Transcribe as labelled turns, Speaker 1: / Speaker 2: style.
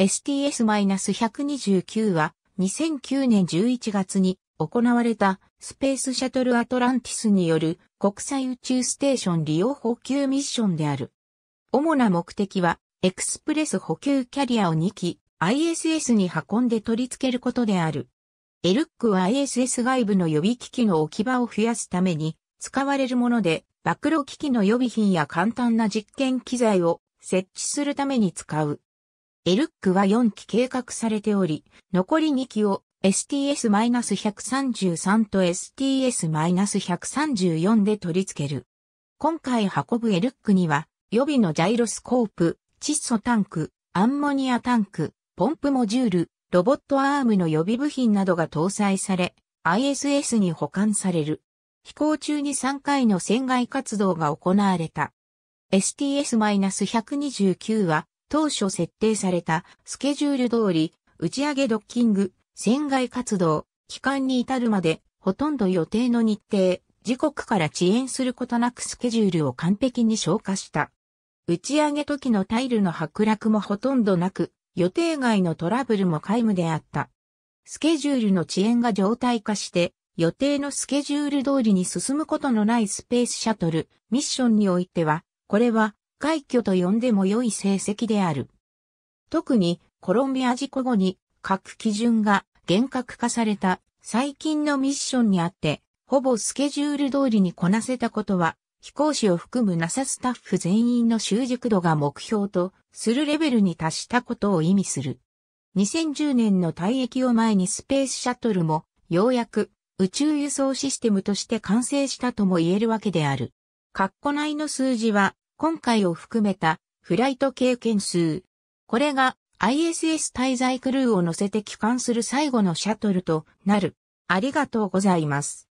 Speaker 1: STS-129 は2009年11月に行われたスペースシャトルアトランティスによる国際宇宙ステーション利用補給ミッションである。主な目的はエクスプレス補給キャリアを2機 ISS に運んで取り付けることである。エルックは ISS 外部の予備機器の置き場を増やすために使われるもので暴露機器の予備品や簡単な実験機材を設置するために使う。エルックは4機計画されており、残り2機を STS-133 と STS-134 で取り付ける。今回運ぶエルックには、予備のジャイロスコープ、窒素タンク、アンモニアタンク、ポンプモジュール、ロボットアームの予備部品などが搭載され、ISS に保管される。飛行中に3回の船外活動が行われた。STS-129 は当初設定されたスケジュール通り、打ち上げドッキング、船外活動、期間に至るまで、ほとんど予定の日程、時刻から遅延することなくスケジュールを完璧に消化した。打ち上げ時のタイルの剥落もほとんどなく、予定外のトラブルも皆無であった。スケジュールの遅延が常態化して、予定のスケジュール通りに進むことのないスペースシャトルミッションにおいては、これは快挙と呼んでも良い成績である。特にコロンビア事故後に各基準が厳格化された最近のミッションにあって、ほぼスケジュール通りにこなせたことは、飛行士を含む NASA スタッフ全員の習熟度が目標とするレベルに達したことを意味する。2010年の退役を前にスペースシャトルもようやく宇宙輸送システムとして完成したとも言えるわけである。括弧内の数字は今回を含めたフライト経験数。これが ISS 滞在クルーを乗せて帰還する最後のシャトルとなる。ありがとうございます。